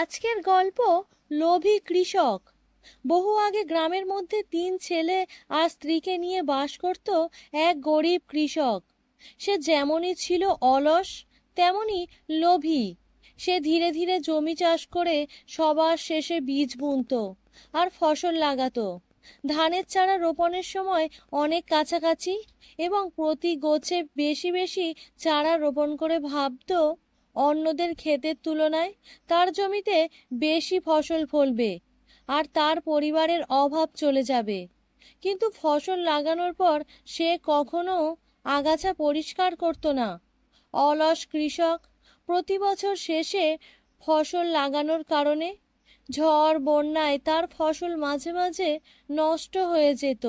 আজকের গল্প লোভী কৃষক বহু আগে গ্রামের মধ্যে তিন ছেলে আর স্ত্রীকে নিয়ে বাস করত এক গরিব কৃষক সে যেমনই ছিল অলস তেমনই লোভী সে ধীরে ধীরে জমি চাষ করে সবার শেষে বীজ বুনত আর ফসল লাগাতো ধানের চারা রোপণের সময় অনেক কাছাকাছি এবং প্রতি গোছে বেশি বেশি চারা রোপণ করে ভাবত অন্যদের ক্ষেতের তুলনায় তার জমিতে বেশি ফসল ফলবে আর তার পরিবারের অভাব চলে যাবে কিন্তু ফসল লাগানোর পর সে কখনো আগাছা পরিষ্কার করত না অলস কৃষক প্রতি বছর শেষে ফসল লাগানোর কারণে ঝড় বন্যায় তার ফসল মাঝে মাঝে নষ্ট হয়ে যেত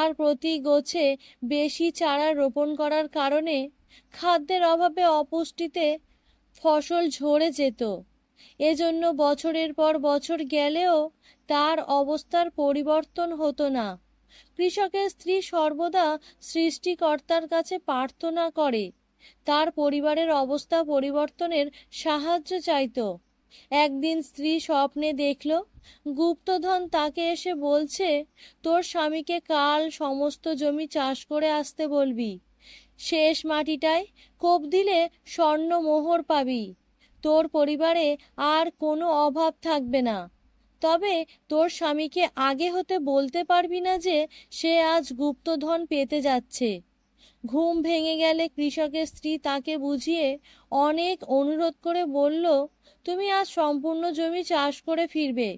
আর প্রতি গোছে বেশি চারা রোপণ করার কারণে খাদ্যের অভাবে অপুষ্টিতে ফসল ঝরে যেত এজন্য বছরের পর বছর গেলেও তার অবস্থার পরিবর্তন হতো না কৃষকের স্ত্রী সর্বদা সৃষ্টিকর্তার কাছে প্রার্থনা করে তার পরিবারের অবস্থা পরিবর্তনের সাহায্য চাইত একদিন স্ত্রী স্বপ্নে দেখল গুপ্তধন তাকে এসে বলছে তোর স্বামীকে কাল সমস্ত জমি চাষ করে আসতে বলবি শেষ মাটিটায় কোপ দিলে স্বর্ণ মোহর পাবি তোর পরিবারে আর কোনো অভাব থাকবে না তবে তোর স্বামীকে আগে হতে বলতে পারবি না যে সে আজ গুপ্তধন পেতে যাচ্ছে ঘুম ভেঙে গেলে কৃষকের স্ত্রী তাকে বুঝিয়ে অনেক অনুরোধ করে বলল তুমি আজ সম্পূর্ণ জমি চাষ করে ফিরবে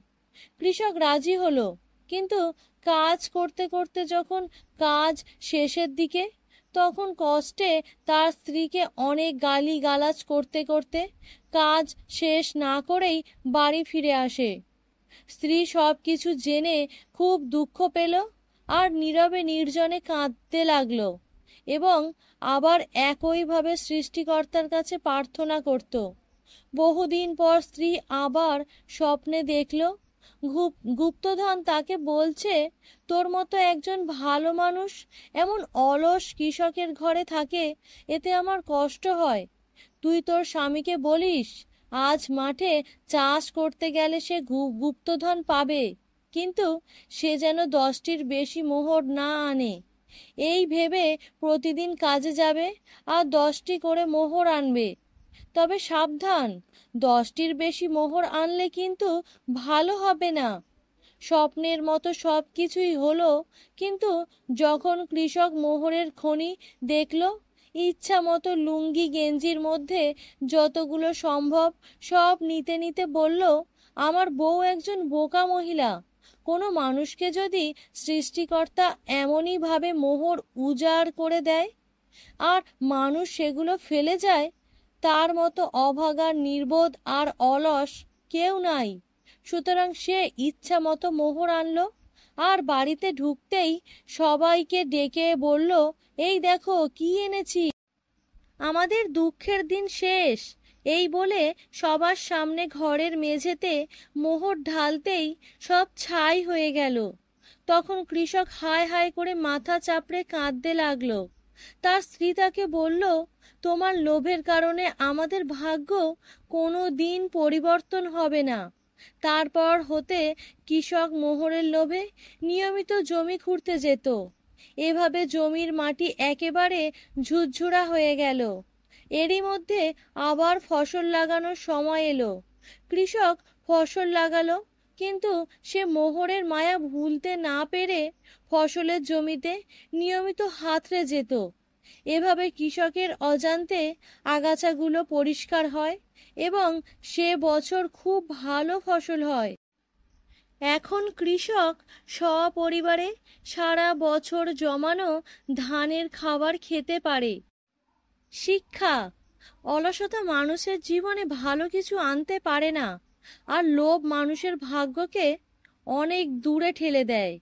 কৃষক রাজি হলো কিন্তু কাজ করতে করতে যখন কাজ শেষের দিকে তখন কষ্টে তার স্ত্রীকে অনেক গালি গালাজ করতে করতে কাজ শেষ না করেই বাড়ি ফিরে আসে স্ত্রী সব কিছু জেনে খুব দুঃখ পেল আর নীরবে নির্জনে কাঁদতে লাগলো এবং আবার একইভাবে সৃষ্টিকর্তার কাছে প্রার্থনা করত বহুদিন পর স্ত্রী আবার স্বপ্নে দেখল গুপ্তধন তাকে বলছে তোর মতো একজন ভালো মানুষ এমন অলস কৃষকের ঘরে থাকে এতে আমার কষ্ট হয় তুই তোর স্বামীকে বলিস আজ মাঠে চাষ করতে গেলে সে গুপ্তধন পাবে কিন্তু সে যেন দশটির বেশি মোহর না আনে এই ভেবে প্রতিদিন কাজে যাবে আর দশটি করে মোহর আনবে তবে সাবধান দশটির বেশি মোহর আনলে কিন্তু ভালো হবে না স্বপ্নের মতো সব কিছুই হলো কিন্তু যখন কৃষক মোহরের খনি দেখল ইচ্ছা মতো লুঙ্গি গেঞ্জির মধ্যে যতগুলো সম্ভব সব নিতে নিতে বলল আমার বউ একজন বোকা মহিলা কোনো মানুষকে যদি সৃষ্টিকর্তা এমনইভাবে মোহর উজাড় করে দেয় আর মানুষ সেগুলো ফেলে যায় তার মতো অভাগার নির্বোধ আর অলস কেউ নাই সুতরাং সে ইচ্ছা মতো মোহর আনলো আর বাড়িতে ঢুকতেই সবাইকে ডেকে বলল এই দেখো কি এনেছি আমাদের দুঃখের দিন শেষ এই বলে সবার সামনে ঘরের মেঝেতে মোহর ঢালতেই সব ছাই হয়ে গেল তখন কৃষক হায় হায় করে মাথা চাপড়ে কাঁদতে লাগলো তার স্ত্রী তাকে বলল তোমার লোভের কারণে আমাদের ভাগ্য কোনো দিন পরিবর্তন হবে না তারপর হতে কৃষক মোহরের লোভে নিয়মিত জমি খুঁড়তে যেত এভাবে জমির মাটি একেবারে ঝুরঝুরা হয়ে গেল এরই মধ্যে আবার ফসল লাগানোর সময় এলো কৃষক ফসল লাগালো কিন্তু সে মোহরের মায়া ভুলতে না পেরে ফসলের জমিতে নিয়মিত হাতড়ে যেত এভাবে কৃষকের অজান্তে আগাছাগুলো পরিষ্কার হয় এবং সে বছর খুব ভালো ফসল হয় এখন কৃষক সপরিবারে সারা বছর জমানো ধানের খাবার খেতে পারে শিক্ষা অলসতা মানুষের জীবনে ভালো কিছু আনতে পারে না আর লোভ মানুষের ভাগ্যকে অনেক দূরে ঠেলে দেয়